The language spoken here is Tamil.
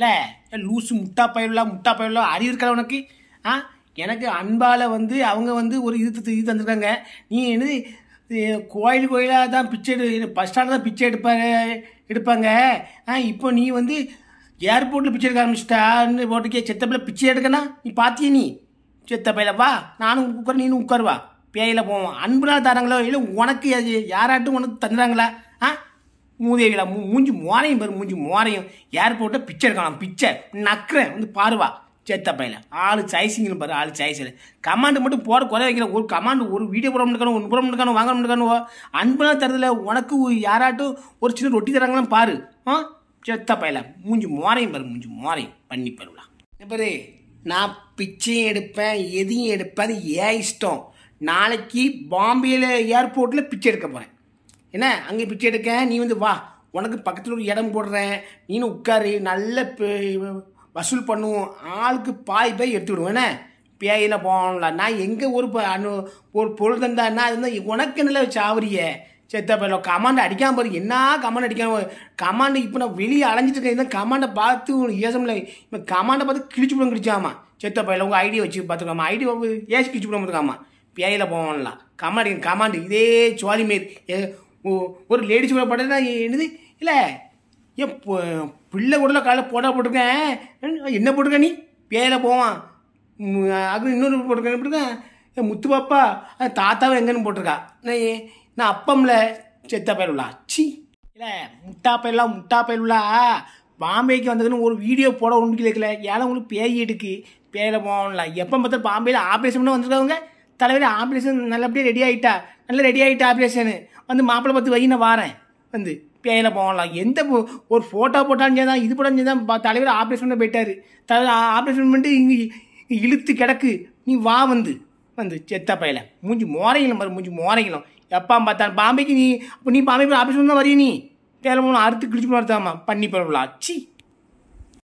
இல்லை லூசு முட்டா பயிரில்லா முட்டா பயிரில்லா அறி இருக்கா உனக்கு ஆ எனக்கு அன்பால் வந்து அவங்க வந்து ஒரு இது இது தந்திருக்காங்க நீ என்னது கோயில் கோயிலாக தான் பிச்சை எடு பஸ் ஸ்டாண்டில் தான் பிச்சை எடுப்பாங்க எடுப்பாங்க ஆ இப்போ நீ வந்து ஏர்போர்ட்டில் பிச்சை எடுக்க ஆரம்பிச்சிட்டான்னு போட்டுக்கே செத்த பையில பிச்சை எடுக்கணா நீ பார்த்தியே நீ செத்த பையில வா நானும் உட்கார் நீனும் உட்காருவா பேயில் போவோம் அன்புனால் தராங்களோ இல்லை உனக்கு யாராட்டும் உனக்கு தந்துடுறாங்களா ஆ மூதேவியில் மூ மூஞ்சி மோனையும் பேர் மூஞ்சி மோரையும் ஏர்போர்ட்டை பிக்சர் காணும் பிக்சர் நக்கிறேன் வந்து பாருவா சேத்த பையன் ஆள் சைசிங்கில் பாரு ஆள் சைசில் கமாண்டு மட்டும் போட குறை வைக்கிற ஒரு கமாண்டு ஒரு வீடியோ போட முடியும் ஒன்று போட முடியும் வாங்க முடியும் அன்பனாக தரதில்ல உனக்கு யாராட்டும் ஒரு சின்ன ரொட்டி தராங்களாம் பாரு ஆ செத்த பையல மூஞ்சி மோரையும் பாரு மூஞ்சி மோரையும் பண்ணி பருவலாம் பாரு நான் பிச்சையும் எடுப்பேன் எதையும் எடுப்பேன் அது ஏன் இஷ்டம் நாளைக்கு பாம்பேயில் ஏர்போர்ட்டில் பிச்சை எடுக்க போகிறேன் என்ன அங்கே பிச்சை எடுக்க நீ வந்து வா உனக்கு பக்கத்தில் ஒரு இடம் போடுறேன் நீனு உட்காரு நல்ல வசூல் பண்ணுவோம் ஆளுக்கு பாய் பாய் எடுத்து விடுவோம் என்ன பேயில் போகணும்ல நான் எங்கே ஒரு அனு ஒரு பொருள் என்ன அது வந்து உனக்கு நல்ல சாவரிய செத்த பயில கமாண்ட் அடிக்காமல் பாரு என்ன கமாண்ட் அடிக்காமல் கமாண்டு இப்போ நான் வெளியே அலைஞ்சிட்டு இருக்கேன் கமாண்டை பார்த்து ஏசமில்ல இப்போ கமாண்டை பார்த்து கிழிச்சு போடும் கிழிச்சாமா செத்த பயில உங்கள் ஐடியா வச்சு பார்த்துக்காமா ஐடியா ஏசி கிழிச்சு விட பார்த்துக்காமா பேயில் போகலாம் கமாண்ட் கமாண்டு இதே சுவாலிமேர் மாரி ஒரு லேடிஸ் கூட படத்தில் என்னது இல்லை ஏன் பிள்ளை கூட காலையில் போட்டால் போட்டிருக்கேன் என்ன போட்டிருக்க நீ பேரை போவான் அது இன்னொரு போட்டிருக்கேன் போட்டிருக்கேன் முத்து பாப்பா தாத்தாவை எங்கேன்னு போட்டிருக்கா நான் நான் அப்பம்ல செத்த உள்ளா சி இல்லை முட்டா பயிலாம் முட்டா உள்ளா பாம்பேக்கு வந்ததுன்னு ஒரு வீடியோ போட ஒன்று கேட்கல ஏன்னா உங்களுக்கு பேய் எடுக்கு பேரில் போகணும்ல எப்போ பார்த்தா பாம்பேயில் ஆப்ரேஷன் பண்ண வந்திருக்கவங்க தலைவர் ஆப்ரேஷன் நல்லபடியாக ரெடி ஆகிட்டா நல்லா ரெடி ஆகிட்டா ஆப்ரேஷனு வந்து மாப்பிள்ளை பார்த்து வை நான் வாரேன் வந்து பேயில் போகலாம் எந்த ஒரு ஃபோட்டோ போட்டாலும் சரி தான் இது போட்டாலும் தான் தலைவர் ஆப்ரேஷன் பண்ண போயிட்டார் தலைவர் ஆப்ரேஷன் பண்ணிட்டு இங்கே இழுத்து கிடக்கு நீ வா வந்து வந்து செத்த பையில மூஞ்சி மோரைகளும் பாரு மூஞ்சி மோரைகளும் எப்பா பார்த்தா பாம்பேக்கு நீ அப்போ நீ பாம்பே ஆப்ரேஷன் தான் வரைய நீ பேரல போகணும் அறுத்து கிழிச்சு போனாத்தாமா பண்ணி போடலாம் சி